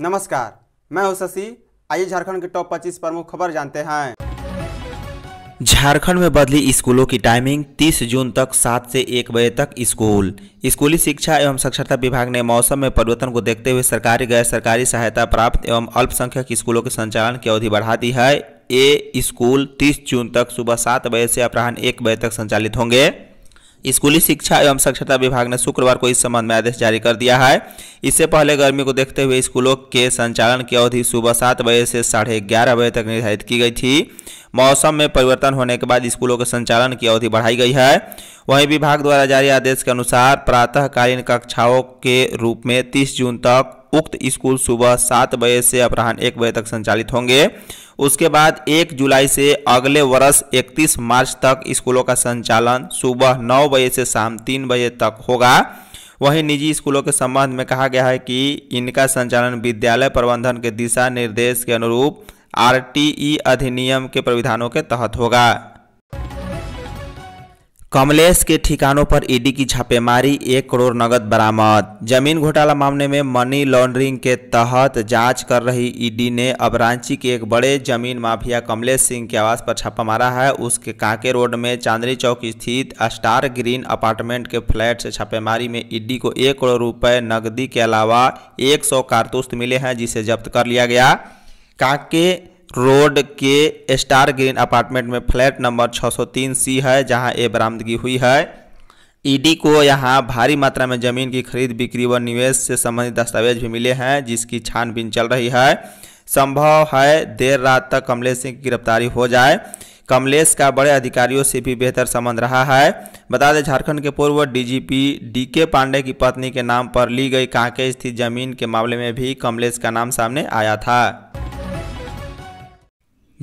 नमस्कार मैं हूं शशि आइए झारखंड के टॉप 25 प्रमुख खबर जानते हैं झारखंड में बदली स्कूलों की टाइमिंग 30 जून तक 7 से 1 बजे तक स्कूल स्कूली शिक्षा एवं साक्षरता विभाग ने मौसम में परिवर्तन को देखते हुए सरकारी गैर सरकारी सहायता प्राप्त एवं अल्पसंख्यक स्कूलों के संचालन की अवधि बढ़ा दी है ये स्कूल 30 जून तक सुबह सात बजे से अपराह्न एक बजे तक संचालित होंगे स्कूली शिक्षा एवं साक्षरता विभाग ने शुक्रवार को इस संबंध में आदेश जारी कर दिया है इससे पहले गर्मी को देखते हुए स्कूलों के संचालन की अवधि सुबह सात बजे से साढ़े ग्यारह बजे तक निर्धारित की गई थी मौसम में परिवर्तन होने के बाद स्कूलों के संचालन की अवधि बढ़ाई गई है वहीं विभाग द्वारा जारी आदेश के अनुसार प्रातःकालीन कक्षाओं के रूप में तीस जून तक उक्त स्कूल सुबह सात बजे से अपराह्न एक बजे तक संचालित होंगे उसके बाद एक जुलाई से अगले वर्ष इकतीस मार्च तक स्कूलों का संचालन सुबह नौ बजे से शाम तीन बजे तक होगा वहीं निजी स्कूलों के संबंध में कहा गया है कि इनका संचालन विद्यालय प्रबंधन के दिशा निर्देश के अनुरूप आरटीई अधिनियम के प्रविधानों के तहत होगा कमलेश के ठिकानों पर ईडी की छापेमारी एक करोड़ नकद बरामद जमीन घोटाला मामले में मनी लॉन्ड्रिंग के तहत जांच कर रही ईडी ने अब रांची के एक बड़े जमीन माफिया कमलेश सिंह के आवास पर छापा मारा है उसके कांके रोड में चांदनी चौक स्थित स्टार ग्रीन अपार्टमेंट के फ्लैट से छापेमारी में ईडी को एक करोड़ रुपए नकदी के अलावा एक कारतूस मिले हैं जिसे जब्त कर लिया गया कांके रोड के स्टार ग्रीन अपार्टमेंट में फ्लैट नंबर 603 सी है जहां ए बरामदगी हुई है ईडी को यहां भारी मात्रा में जमीन की खरीद बिक्री व निवेश से संबंधित दस्तावेज भी मिले हैं जिसकी छानबीन चल रही है संभव है देर रात तक कमलेश सिंह की गिरफ्तारी हो जाए कमलेश का बड़े अधिकारियों से भी बेहतर संबंध रहा है बता दें झारखंड के पूर्व डीजीपी डीके पांडे की पत्नी के नाम पर ली गई कांके स्थित जमीन के मामले में भी कमलेश का नाम सामने आया था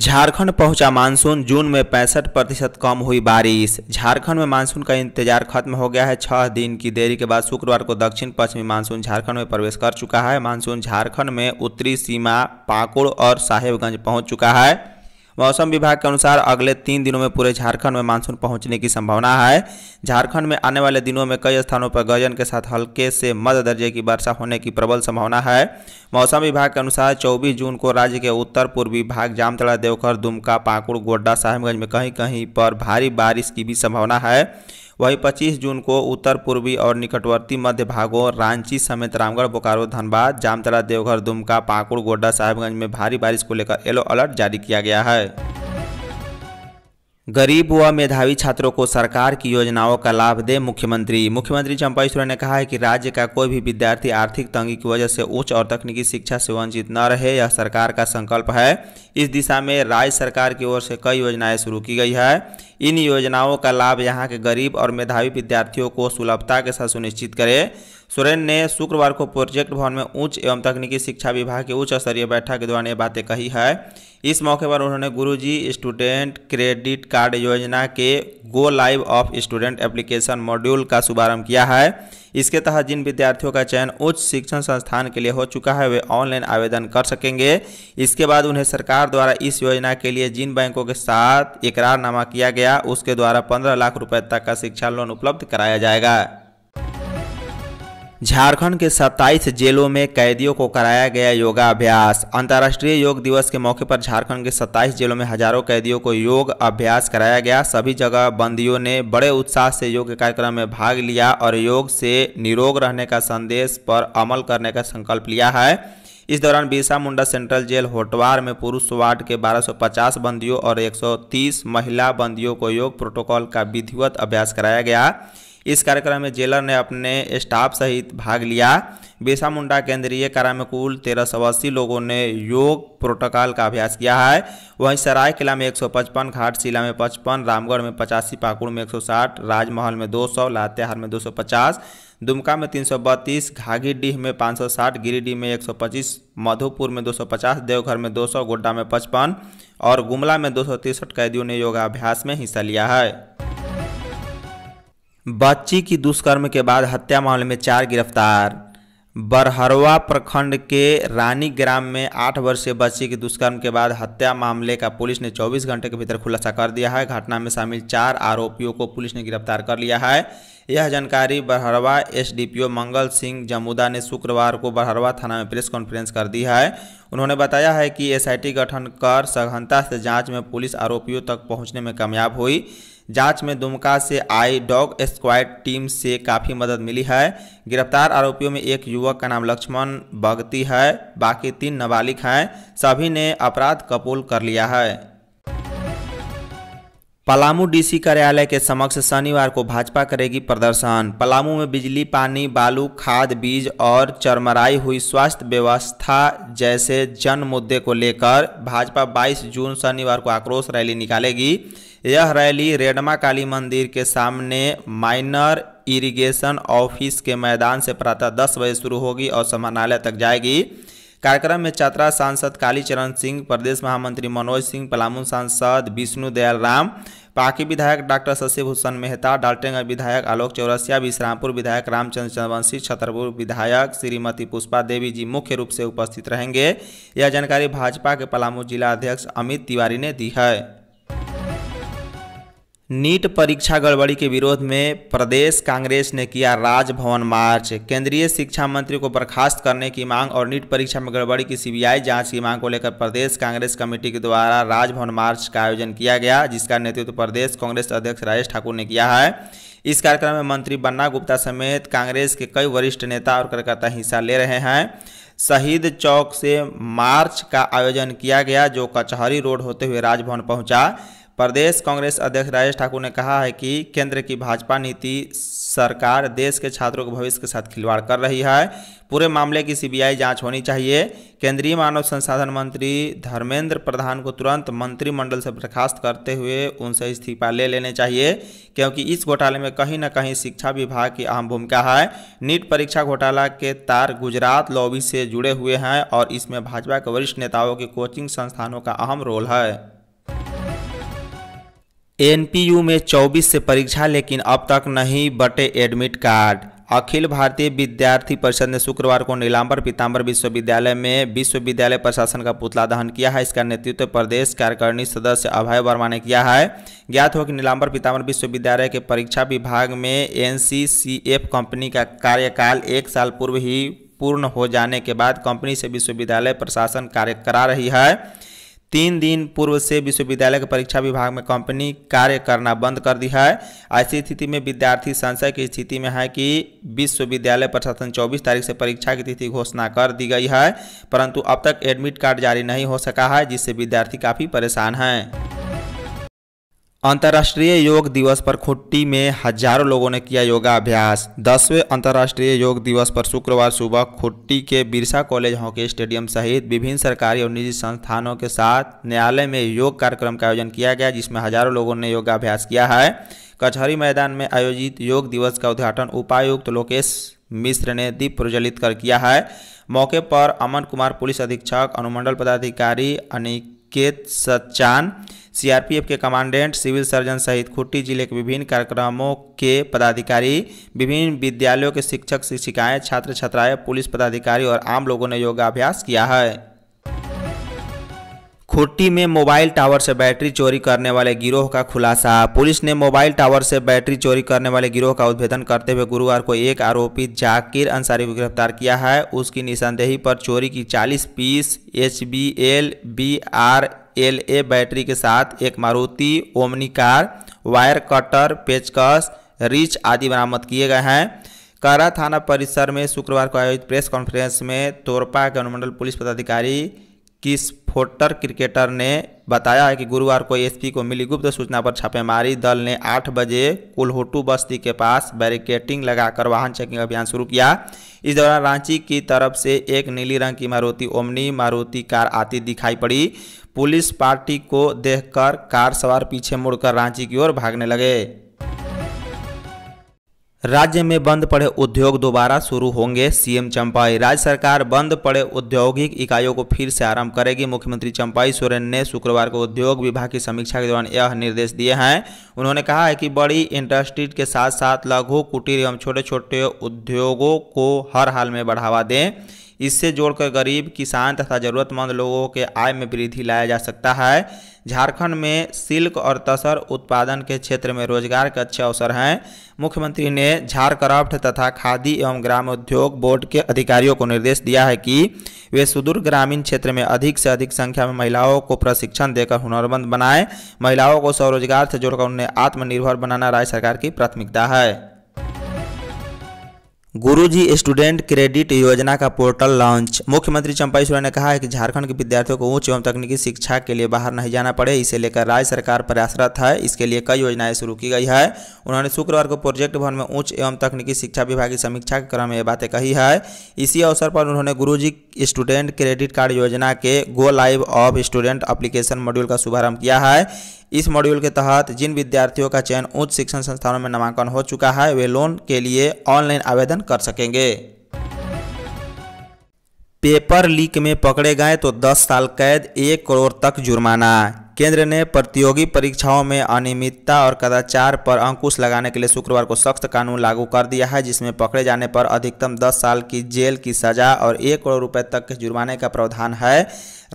झारखंड पहुंचा मानसून जून में पैंसठ प्रतिशत कम हुई बारिश झारखंड में मानसून का इंतजार खत्म हो गया है छह दिन की देरी के बाद शुक्रवार को दक्षिण पश्चिमी मानसून झारखंड में प्रवेश कर चुका है मानसून झारखंड में उत्तरी सीमा पाकुड़ और साहेबगंज पहुंच चुका है मौसम विभाग के अनुसार अगले तीन दिनों में पूरे झारखंड में मानसून पहुंचने की संभावना है झारखंड में आने वाले दिनों में कई स्थानों पर गजन के साथ हल्के से मध्य दर्जे की वर्षा होने की प्रबल संभावना है मौसम विभाग के अनुसार चौबीस जून को राज्य के उत्तर पूर्वी भाग जामतला देवघर दुमका पाकुड़ गोड्डा साहिबगंज में कहीं कहीं पर भारी बारिश की भी संभावना है वहीं पच्चीस जून को उत्तर पूर्वी और निकटवर्ती मध्य भागों रांची समेत रामगढ़ बोकारो धनबाद जामतला देवघर दुमका पाकुड़ गोड्डा साहेबगंज में भारी बारिश को लेकर येलो अलर्ट जारी किया गया है गरीब व मेधावी छात्रों को सरकार की योजनाओं का लाभ दे मुख्यमंत्री मुख्यमंत्री चंपा ने कहा है कि राज्य का कोई भी विद्यार्थी आर्थिक तंगी की वजह से उच्च और तकनीकी शिक्षा से वंचित न रहे यह सरकार का संकल्प है इस दिशा में राज्य सरकार की ओर से कई योजनाएं शुरू की गई है इन योजनाओं का लाभ यहाँ के गरीब और मेधावी विद्यार्थियों को सुलभता के साथ सुनिश्चित करे सोरेन ने शुक्रवार को प्रोजेक्ट भवन में उच्च एवं तकनीकी शिक्षा विभाग की उच्च स्तरीय बैठक के दौरान ये बातें कही है इस मौके पर उन्होंने गुरुजी स्टूडेंट क्रेडिट कार्ड योजना के go live of student application module का शुभारंभ किया है इसके तहत जिन विद्यार्थियों का चयन उच्च शिक्षण संस्थान के लिए हो चुका है वे ऑनलाइन आवेदन कर सकेंगे इसके बाद उन्हें सरकार द्वारा इस योजना के लिए जिन बैंकों के साथ इकरारनामा किया गया उसके द्वारा पंद्रह लाख रुपए तक का शिक्षा लोन उपलब्ध कराया जाएगा झारखंड के 27 जेलों में कैदियों को कराया गया योगाभ्यास अंतर्राष्ट्रीय योग दिवस के मौके पर झारखंड के 27 जेलों में हजारों कैदियों को योग अभ्यास कराया गया सभी जगह बंदियों ने बड़े उत्साह से योग कार्यक्रम में भाग लिया और योग से निरोग रहने का संदेश पर अमल करने का संकल्प लिया है इस दौरान बिरसा मुंडा सेंट्रल जेल होटवार में पुरुष वार्ड के 1250 बंदियों और 130 महिला बंदियों को योग प्रोटोकॉल का विधिवत अभ्यास कराया गया इस कार्यक्रम में जेलर ने अपने स्टाफ सहित भाग लिया बिरसा मुंडा केंद्रीय कारा में कुल तेरह सौ अस्सी लोगों ने योग प्रोटोकॉल का अभ्यास किया है वहीं किला में एक सौ पचपन घाटशिला में पचपन रामगढ़ में पचासी पाकुड़ में एक सौ साठ राजमहल में दो सौ लातेहार में दो सौ पचास दुमका में तीन सौ बत्तीस घाघीडीह में पाँच सौ साठ गिरिडीह में एक सौ पच्चीस मधुपुर में दो सौ पचास देवघर में दो सौ गोड्डा में पचपन और गुमला में दो सौ तिरसठ कैदियों ने योगाभ्यास में हिस्सा लिया है बच्ची की दुष्कर्म के बाद हत्या मामले में चार गिरफ्तार बरहरवा प्रखंड के रानी ग्राम में आठ वर्षीय बच्ची के दुष्कर्म के बाद हत्या मामले का पुलिस ने 24 घंटे के भीतर खुलासा कर दिया है घटना में शामिल चार आरोपियों को पुलिस ने गिरफ्तार कर लिया है यह जानकारी बरहरवा एसडीपीओ मंगल सिंह जमुदा ने शुक्रवार को बरहरवा थाना में प्रेस कॉन्फ्रेंस कर दी है उन्होंने बताया है कि एसआईटी गठन कर सघनता से जाँच में पुलिस आरोपियों तक पहुँचने में कामयाब हुई जांच में दुमका से आई डॉग स्क्वाड टीम से काफ़ी मदद मिली है गिरफ्तार आरोपियों में एक युवक का नाम लक्ष्मण भगती है बाकी तीन नाबालिग हैं सभी ने अपराध कबूल कर लिया है पलामू डीसी कार्यालय के समक्ष शनिवार को भाजपा करेगी प्रदर्शन पलामू में बिजली पानी बालू खाद बीज और चरमराई हुई स्वास्थ्य व्यवस्था जैसे जन मुद्दे को लेकर भाजपा 22 जून शनिवार को आक्रोश रैली निकालेगी यह रैली रेडमा काली मंदिर के सामने माइनर इरिगेशन ऑफिस के मैदान से प्रातः दस बजे शुरू होगी और समानालय तक जाएगी कार्यक्रम में चतरा सांसद कालीचरण सिंह प्रदेश महामंत्री मनोज सिंह पलामू सांसद विष्णु दयाल राम पाकी विधायक डॉक्टर शशि भूषण मेहता डाल्टेंगा विधायक आलोक चौरसिया विश्रामपुर विधायक रामचंद्र चंद्रवंशी छतरपुर विधायक श्रीमती पुष्पा देवी जी मुख्य रूप से उपस्थित रहेंगे यह जानकारी भाजपा के पलामू जिला अध्यक्ष अमित तिवारी ने दी है नीट परीक्षा गड़बड़ी के विरोध में प्रदेश कांग्रेस ने किया राजभवन मार्च केंद्रीय शिक्षा मंत्री को बर्खास्त करने की मांग और नीट परीक्षा में गड़बड़ी की सीबीआई जांच की मांग को लेकर प्रदेश कांग्रेस कमेटी के द्वारा राजभवन मार्च का आयोजन किया गया जिसका नेतृत्व प्रदेश कांग्रेस अध्यक्ष राजेश ठाकुर ने किया है इस कार्यक्रम में मंत्री बन्ना गुप्ता समेत कांग्रेस के कई वरिष्ठ नेता और कार्यकर्ता हिस्सा ले रहे हैं शहीद चौक से मार्च का आयोजन किया गया जो कचहरी रोड होते हुए राजभवन पहुंचा प्रदेश कांग्रेस अध्यक्ष राजेश ठाकुर ने कहा है कि केंद्र की भाजपा नीति सरकार देश के छात्रों के भविष्य के साथ खिलवाड़ कर रही है पूरे मामले की सीबीआई जांच होनी चाहिए केंद्रीय मानव संसाधन मंत्री धर्मेंद्र प्रधान को तुरंत मंत्रिमंडल से बर्खास्त करते हुए उनसे इस्तीफा ले लेने चाहिए क्योंकि इस घोटाले में कहीं ना कहीं शिक्षा विभाग की अहम भूमिका है नीट परीक्षा घोटाला के तार गुजरात लॉबी से जुड़े हुए हैं और इसमें भाजपा के वरिष्ठ नेताओं के कोचिंग संस्थानों का अहम रोल है एनपीयू में 24 से परीक्षा लेकिन अब तक नहीं बटे एडमिट कार्ड अखिल भारतीय विद्यार्थी परिषद ने शुक्रवार को नीलाम्बर पीताम्बर विश्वविद्यालय में विश्वविद्यालय प्रशासन का पुतला दहन किया है इसका नेतृत्व प्रदेश कार्यकारिणी सदस्य अभय वर्मा ने किया है ज्ञात हो कि नीलाम्बर पीताम्बर विश्वविद्यालय के परीक्षा विभाग में एन कंपनी का कार्यकाल एक साल पूर्व ही पूर्ण हो जाने के बाद कंपनी से विश्वविद्यालय प्रशासन कार्य करा रही है तीन दिन पूर्व से विश्वविद्यालय के परीक्षा विभाग में कंपनी कार्य करना बंद कर दी है ऐसी स्थिति में विद्यार्थी संशय की स्थिति में है कि विश्वविद्यालय प्रशासन 24 तारीख से परीक्षा की तिथि घोषणा कर दी गई है परंतु अब तक एडमिट कार्ड जारी नहीं हो सका है जिससे विद्यार्थी काफ़ी परेशान हैं अंतर्राष्ट्रीय योग दिवस पर खुट्टी में हजारों लोगों ने किया योगा अभ्यास दसवें अंतर्राष्ट्रीय योग दिवस पर शुक्रवार सुबह खुट्टी के बिरसा कॉलेज हॉकी स्टेडियम सहित विभिन्न सरकारी और निजी संस्थानों के साथ न्यायालय में योग कार्यक्रम का आयोजन किया गया जिसमें हजारों लोगों ने योगाभ्यास किया है कचहरी मैदान में आयोजित योग दिवस का उद्घाटन उपायुक्त लोकेश मिश्र ने दीप प्रज्वलित कर किया है मौके पर अमन कुमार पुलिस अधीक्षक अनुमंडल पदाधिकारी अनिक के सच्चान सीआरपीएफ के कमांडेंट सिविल सर्जन सहित खुट्टी जिले के विभिन्न कार्यक्रमों के पदाधिकारी विभिन्न विद्यालयों के शिक्षक शिक्षिकाएं छात्र छात्राएं पुलिस पदाधिकारी और आम लोगों ने योगाभ्यास किया है खूंटी में मोबाइल टावर से बैटरी चोरी करने वाले गिरोह का खुलासा पुलिस ने मोबाइल टावर से बैटरी चोरी करने वाले गिरोह का उद्भेदन करते हुए गुरुवार को एक आरोपी जाकिर अंसारी को गिरफ्तार किया है उसकी निशानदेही पर चोरी की 40 piece H B L B R L A battery के साथ एक Maruti Omni car wire cutter पेचकस रिच आदि बरामद किए गए हैं कारा थाना परिसर में शुक्रवार को आयोजित प्रेस कॉन्फ्रेंस में तोरपा के अनुमंडल पुलिस पदाधिकारी किस फोटर क्रिकेटर ने बताया है कि गुरुवार को एसपी को मिली गुप्त सूचना पर छापेमारी दल ने 8 बजे कुल्होटू बस्ती के पास बैरिकेटिंग लगाकर वाहन चेकिंग अभियान शुरू किया इस दौरान रांची की तरफ से एक नीली रंग की मारुति ओमनी मारुति कार आती दिखाई पड़ी पुलिस पार्टी को देखकर कार सवार पीछे मुड़कर रांची की ओर भागने लगे राज्य में बंद पड़े उद्योग दोबारा शुरू होंगे सीएम चंपाई राज्य सरकार बंद पड़े औद्योगिक इकाइयों को फिर से आरंभ करेगी मुख्यमंत्री चंपाई सोरेन ने शुक्रवार को उद्योग विभाग की समीक्षा के दौरान यह निर्देश दिए हैं उन्होंने कहा है कि बड़ी इंडस्ट्री के साथ साथ लघु कुटीर एवं छोटे छोटे उद्योगों को हर हाल में बढ़ावा दें इससे जोड़कर गरीब किसान तथा ज़रूरतमंद लोगों के आय में वृद्धि लाया जा सकता है झारखंड में सिल्क और तसर उत्पादन के क्षेत्र में रोजगार के अच्छे अवसर हैं मुख्यमंत्री ने झारक्राफ्ट तथा खादी एवं ग्राम उद्योग बोर्ड के अधिकारियों को निर्देश दिया है कि वे सुदूर ग्रामीण क्षेत्र में अधिक से अधिक संख्या में महिलाओं को प्रशिक्षण देकर हुनरमंद बनाएं महिलाओं को स्वरोजगार से जोड़कर उन्हें आत्मनिर्भर बनाना राज्य सरकार की प्राथमिकता है गुरुजी स्टूडेंट क्रेडिट योजना का पोर्टल लॉन्च मुख्यमंत्री चंपाई सोरेन ने कहा है कि झारखंड के विद्यार्थियों को उच्च एवं तकनीकी शिक्षा के लिए बाहर नहीं जाना पड़े इसे लेकर राज्य सरकार प्रयासरत है इसके लिए कई योजनाएं शुरू की गई है उन्होंने शुक्रवार को प्रोजेक्ट भवन में उच्च एवं तकनीकी शिक्षा विभाग की समीक्षा के क्रम में ये बातें कही है इसी अवसर पर उन्होंने गुरु स्टूडेंट क्रेडिट कार्ड योजना के go live of student application module का शुभारंभ किया है इस मॉड्यूल के तहत जिन विद्यार्थियों का चयन उच्च शिक्षण संस्थानों में नामांकन हो चुका है वे लोन के लिए ऑनलाइन आवेदन कर सकेंगे पेपर लीक में पकड़े गए तो 10 साल कैद एक करोड़ तक जुर्माना केंद्र ने प्रतियोगी परीक्षाओं में अनियमितता और कदाचार पर अंकुश लगाने के लिए शुक्रवार को सख्त कानून लागू कर दिया है जिसमें पकड़े जाने पर अधिकतम 10 साल की जेल की सजा और एक करोड़ रुपए तक के जुर्माने का प्रावधान है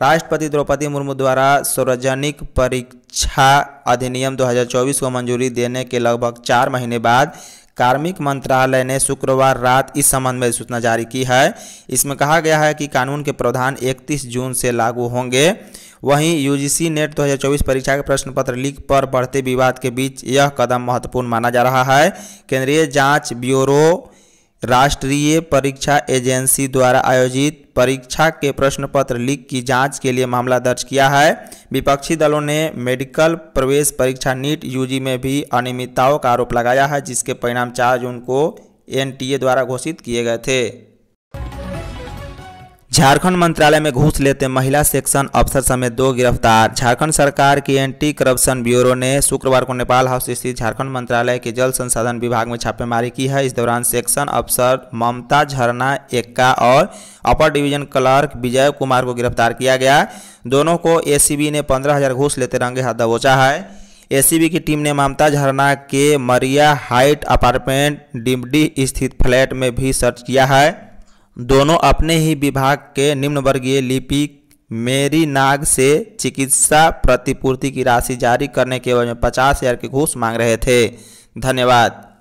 राष्ट्रपति द्रौपदी मुर्मू द्वारा सार्वजनिक परीक्षा अधिनियम 2024 को मंजूरी देने के लगभग चार महीने बाद कार्मिक मंत्रालय ने शुक्रवार रात इस संबंध में सूचना जारी की है इसमें कहा गया है कि कानून के प्रावधान इकतीस जून से लागू होंगे वहीं यूजीसी नेट 2024 परीक्षा के प्रश्न पत्र लीक पर बढ़ते विवाद के बीच यह कदम महत्वपूर्ण माना जा रहा है केंद्रीय जांच ब्यूरो राष्ट्रीय परीक्षा एजेंसी द्वारा आयोजित परीक्षा के प्रश्न पत्र लीक की जांच के लिए मामला दर्ज किया है विपक्षी दलों ने मेडिकल प्रवेश परीक्षा नीट यूजी में भी अनियमितताओं का आरोप लगाया है जिसके परिणाम चार जून को एनटीए द्वारा घोषित किए गए थे झारखंड मंत्रालय में घूस लेते महिला सेक्शन अफसर समेत दो गिरफ्तार झारखंड सरकार की एंटी करप्शन ब्यूरो ने शुक्रवार को नेपाल हाउस स्थित झारखंड मंत्रालय के जल संसाधन विभाग में छापेमारी की है इस दौरान सेक्शन अफसर ममता झरना एक्का और upper division clerk Vijay Kumar को गिरफ्तार किया गया दोनों को ए ने पंद्रह हज़ार घूस लेते रंगे हाथ दबोचा है ए की टीम ने ममता झरना के मरिया हाइट अपार्टमेंट डिमडी स्थित फ्लैट में भी सर्च किया है दोनों अपने ही विभाग के निम्नवर्गीय लिपि मेरी नाग से चिकित्सा प्रतिपूर्ति की राशि जारी करने के एवज में पचास हजार की घूस मांग रहे थे धन्यवाद